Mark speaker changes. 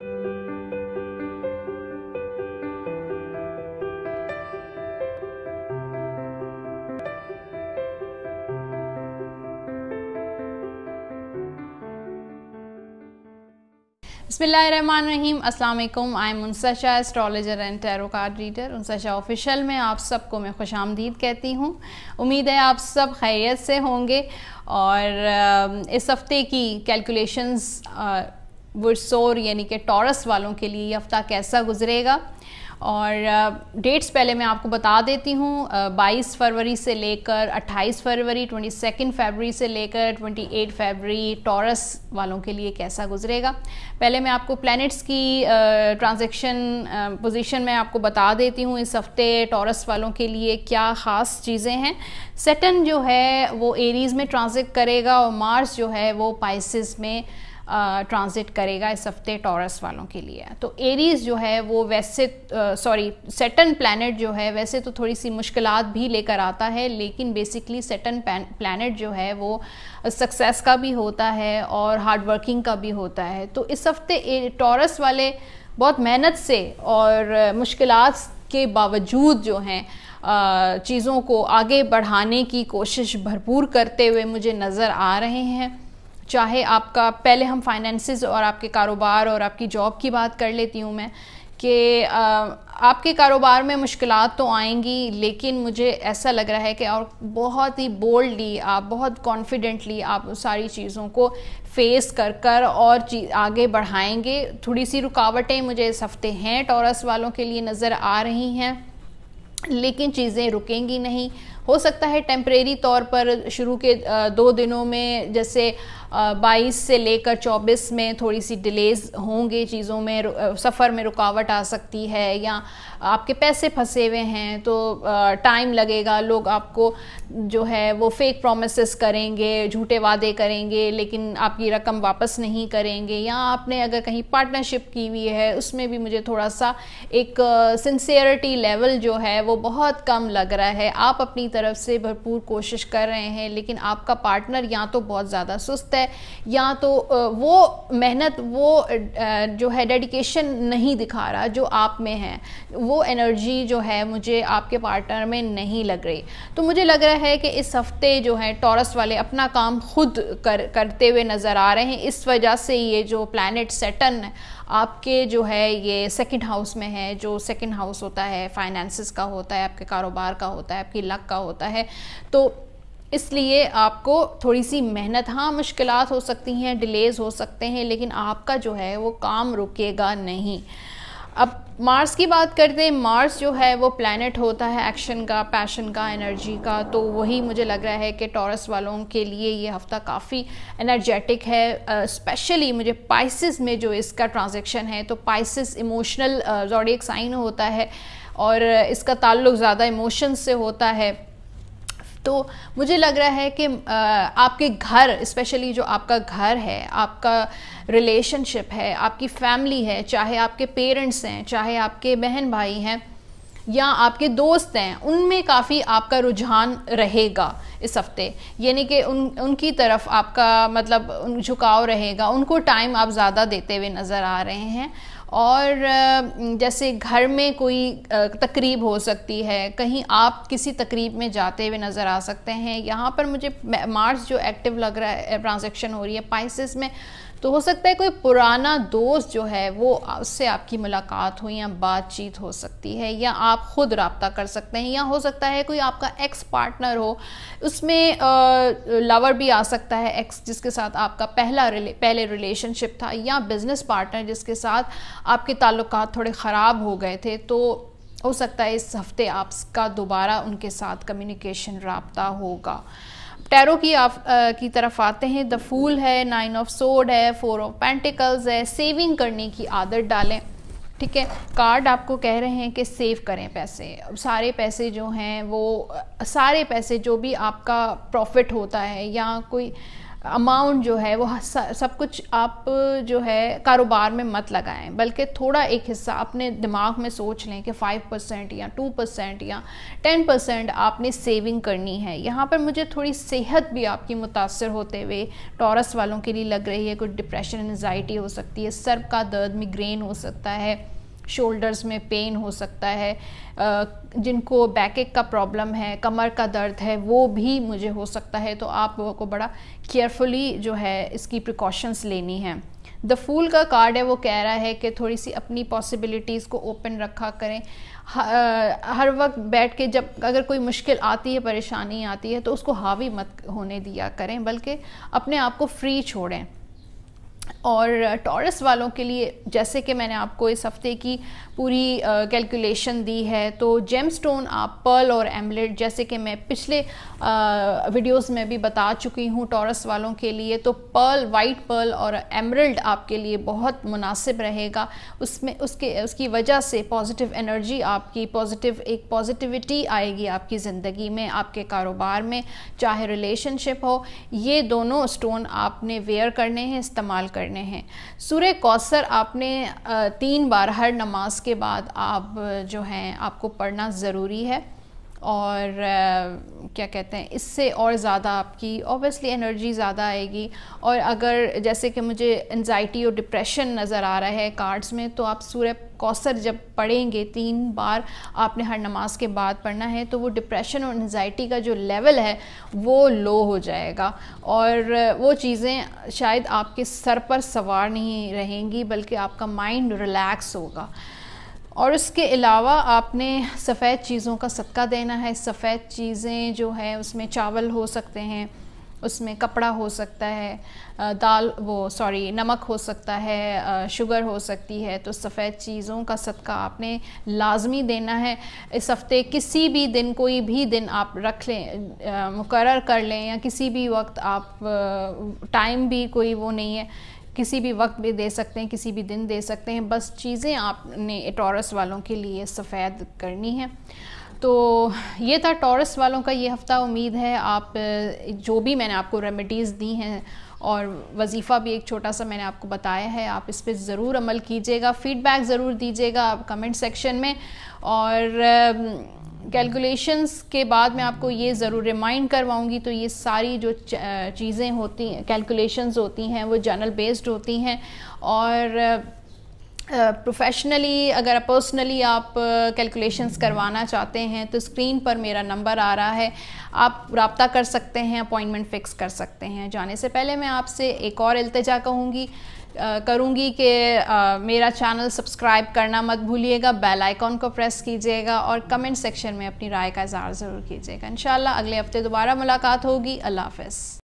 Speaker 1: बसमीम अल्लाम I am उनसशा astrologer and tarot card reader उनसशा ऑफिशियल में आप सबको मैं खुश आमदीद कहती हूँ उम्मीद है आप सब खैरियत से होंगे और इस हफ़्ते की कैलकुलेशंस वुरसोर यानी कि टॉरस वालों के लिए ये हफ़्ता कैसा गुजरेगा और डेट्स पहले मैं आपको बता देती हूँ 22 फरवरी से लेकर 28 फरवरी 22 फरवरी से लेकर 28 फरवरी टॉरस वालों के लिए कैसा गुजरेगा पहले मैं आपको प्लैनेट्स की ट्रांजैक्शन पोजीशन मैं आपको बता देती हूँ इस हफ्ते टॉरस वालों के लिए क्या ख़ास चीज़ें हैं सेटन जो है वो एरीज़ में ट्रांज़ेक्ट करेगा और मार्स जो है वो पाइसिस में ट्रांजिट करेगा इस हफ्ते टॉरस वालों के लिए तो एरीज जो है वो वैसे सॉरी सेटन प्लानट जो है वैसे तो थोड़ी सी मुश्किल भी लेकर आता है लेकिन बेसिकली सेटन प्लानट जो है वो सक्सेस का भी होता है और हार्ड वर्किंग का भी होता है तो इस हफ्ते टॉरस वाले बहुत मेहनत से और मुश्किल के बावजूद जो हैं चीज़ों को आगे बढ़ाने की कोशिश भरपूर करते हुए मुझे नज़र आ रहे हैं चाहे आपका पहले हम फाइनेंसेस और आपके कारोबार और आपकी जॉब की बात कर लेती हूँ मैं कि आपके कारोबार में मुश्किल तो आएंगी लेकिन मुझे ऐसा लग रहा है कि और बहुत ही बोल्डली आप बहुत कॉन्फिडेंटली आप सारी चीज़ों को फेस कर कर और आगे बढ़ाएंगे थोड़ी सी रुकावटें मुझे इस हफ्ते हैं टॉरस वालों के लिए नज़र आ रही हैं लेकिन चीज़ें रुकेंगी नहीं हो सकता है टेम्परेरी तौर पर शुरू के दो दिनों में जैसे 22 से लेकर 24 में थोड़ी सी डिलेज होंगे चीज़ों में सफ़र में रुकावट आ सकती है या आपके पैसे फंसे हुए हैं तो टाइम लगेगा लोग आपको जो है वो फेक प्रोमिस करेंगे झूठे वादे करेंगे लेकिन आपकी रकम वापस नहीं करेंगे या आपने अगर कहीं पार्टनरशिप की हुई है उसमें भी मुझे थोड़ा सा एक सिंसियरिटी लेवल जो है वो बहुत कम लग रहा है आप अपनी तरफ से भरपूर कोशिश कर रहे हैं लेकिन आपका पार्टनर या तो बहुत ज़्यादा सुस्त है या तो वो मेहनत वो जो है डेडिकेशन नहीं दिखा रहा जो आप में है वो एनर्जी जो है मुझे आपके पार्टनर में नहीं लग रही तो मुझे लग रहा है कि इस हफ्ते जो है टॉरस वाले अपना काम खुद कर करते हुए नज़र आ रहे हैं इस वजह से ये जो प्लानट सेटन आपके जो है ये सेकंड हाउस में है जो सेकंड हाउस होता है फाइनेंसिस का होता है आपके कारोबार का होता है आपकी लक का होता है तो इसलिए आपको थोड़ी सी मेहनत हाँ मुश्किल हो सकती हैं डिलेज़ हो सकते हैं लेकिन आपका जो है वो काम रुकेगा नहीं अब मार्स की बात करते हैं मार्स जो है वो प्लानट होता है एक्शन का पैशन का एनर्जी का तो वही मुझे लग रहा है कि टॉरस वालों के लिए ये हफ्ता काफ़ी एनर्जेटिक है स्पेशली uh, मुझे पाइसिस में जो इसका ट्रांजेक्शन है तो पाइसिस इमोशनल जॉडिक साइन होता है और इसका ताल्लुक ज़्यादा इमोशन से होता है तो मुझे लग रहा है कि आपके घर स्पेशली जो आपका घर है आपका रिलेशनशिप है आपकी फैमिली है चाहे आपके पेरेंट्स हैं चाहे आपके बहन भाई हैं या आपके दोस्त हैं उनमें काफ़ी आपका रुझान रहेगा इस हफ्ते यानी कि उन उनकी तरफ आपका मतलब झुकाव रहेगा उनको टाइम आप ज़्यादा देते हुए नज़र आ रहे हैं और जैसे घर में कोई तकरीब हो सकती है कहीं आप किसी तकरीब में जाते हुए नज़र आ सकते हैं यहाँ पर मुझे मार्स जो एक्टिव लग रहा है ट्रांजेक्शन हो रही है पाइसिस में तो हो सकता है कोई पुराना दोस्त जो है वो उससे आपकी मुलाकात हो या बातचीत हो सकती है या आप ख़ुद रबता कर सकते हैं या हो सकता है कोई आपका एक्स पार्टनर हो उसमें लवर भी आ सकता है एक्स जिसके साथ आपका पहला रिले, पहले रिलेशनशिप था या बिज़नेस पार्टनर जिसके साथ आपके ताल्लुक थोड़े ख़राब हो गए थे तो हो सकता है इस हफ़्ते आपका दोबारा उनके साथ कम्युनिकेशन रबता होगा टैरो की आप आ, की तरफ आते हैं द फूल है नाइन ऑफ सोड है फोर ऑफ पेंटिकल्स है सेविंग करने की आदत डालें ठीक है कार्ड आपको कह रहे हैं कि सेव करें पैसे सारे पैसे जो हैं वो सारे पैसे जो भी आपका प्रॉफिट होता है या कोई अमाउंट जो है वो सब कुछ आप जो है कारोबार में मत लगाएं बल्कि थोड़ा एक हिस्सा अपने दिमाग में सोच लें कि फ़ाइव परसेंट या टू परसेंट या टेन परसेंट आपने सेविंग करनी है यहाँ पर मुझे थोड़ी सेहत भी आपकी मुतासर होते हुए टॉरस वालों के लिए लग रही है कुछ डिप्रेशन एनजाइटी हो सकती है सर का दर्द मिग्रेन हो सकता है शोल्डर्स में पेन हो सकता है जिनको बैकेक का प्रॉब्लम है कमर का दर्द है वो भी मुझे हो सकता है तो आप लोगों को बड़ा केयरफुली जो है इसकी प्रिकॉशंस लेनी है द फूल का कार्ड है वो कह रहा है कि थोड़ी सी अपनी पॉसिबिलिटीज़ को ओपन रखा करें हर वक्त बैठ के जब अगर कोई मुश्किल आती है परेशानी आती है तो उसको हावी मत होने दिया करें बल्कि अपने आप को फ्री छोड़ें और टॉरस वालों के लिए जैसे कि मैंने आपको इस हफ्ते की पूरी कैलकुलेशन दी है तो जेमस्टोन आप पर्ल और एमलेट जैसे कि मैं पिछले वीडियोस में भी बता चुकी हूँ टॉरस वालों के लिए तो पर्ल वाइट पर्ल और एमरल्ड आपके लिए बहुत मुनासिब रहेगा उसमें उसके उसकी वजह से पॉजिटिव एनर्जी आपकी पॉजिटिव एक पॉजिटिविटी आएगी आपकी ज़िंदगी में आपके कारोबार में चाहे रिलेशनशिप हो ये दोनों स्टोन आपने वेयर करने हैं इस्तेमाल करने करने हैं सुर कौसर आपने तीन बार हर नमाज के बाद आप जो हैं आपको पढ़ना ज़रूरी है और uh, क्या कहते हैं इससे और ज़्यादा आपकी ऑब्वियसली एनर्जी ज़्यादा आएगी और अगर जैसे कि मुझे एनजाइटी और डिप्रेशन नज़र आ रहा है कार्ड्स में तो आप सूर्य कौसर जब पढ़ेंगे तीन बार आपने हर नमाज के बाद पढ़ना है तो वो डिप्रेशन और एनजाइटी का जो लेवल है वो लो हो जाएगा और वो चीज़ें शायद आपके सर पर सवार नहीं रहेंगी बल्कि आपका माइंड रिलैक्स होगा और इसके अलावा आपने सफ़ेद चीज़ों का सदका देना है सफ़ेद चीज़ें जो है उसमें चावल हो सकते हैं उसमें कपड़ा हो सकता है दाल वो सॉरी नमक हो सकता है शुगर हो सकती है तो सफ़ेद चीज़ों का सदका आपने लाजमी देना है इस हफ़्ते किसी भी दिन कोई भी दिन आप रख लें मुकर कर लें या किसी भी वक्त आप टाइम भी कोई वो नहीं है किसी भी वक्त भी दे सकते हैं किसी भी दिन दे सकते हैं बस चीज़ें आपने टॉरस वालों के लिए सफ़ेद करनी है तो ये था टॉरस वालों का ये हफ़्ता उम्मीद है आप जो भी मैंने आपको रेमेडीज़ दी हैं और वजीफ़ा भी एक छोटा सा मैंने आपको बताया है आप इस पर ज़रूर अमल कीजिएगा फ़ीडबैक ज़रूर दीजिएगा आप कमेंट सेक्शन में और कैलकुलेशंस के बाद मैं आपको ये ज़रूर रिमाइंड करवाऊंगी तो ये सारी जो चीज़ें होती हैं कैलकुलेशंस होती हैं वो जर्नल बेस्ड होती हैं और प्रोफेशनली uh, अगर पर्सनली आप कैलकुलेशंस uh, करवाना चाहते हैं तो स्क्रीन पर मेरा नंबर आ रहा है आप रबता कर सकते हैं अपॉइंटमेंट फ़िक्स कर सकते हैं जाने से पहले मैं आपसे एक और अल्तजा कहूँगी करूँगी कि मेरा चैनल सब्सक्राइब करना मत भूलिएगा बेल आइकॉन को प्रेस कीजिएगा और कमेंट सेक्शन में अपनी राय का इजहार ज़रूर कीजिएगा इन अगले हफ्ते दोबारा मुलाकात होगी अल्लाह हाफ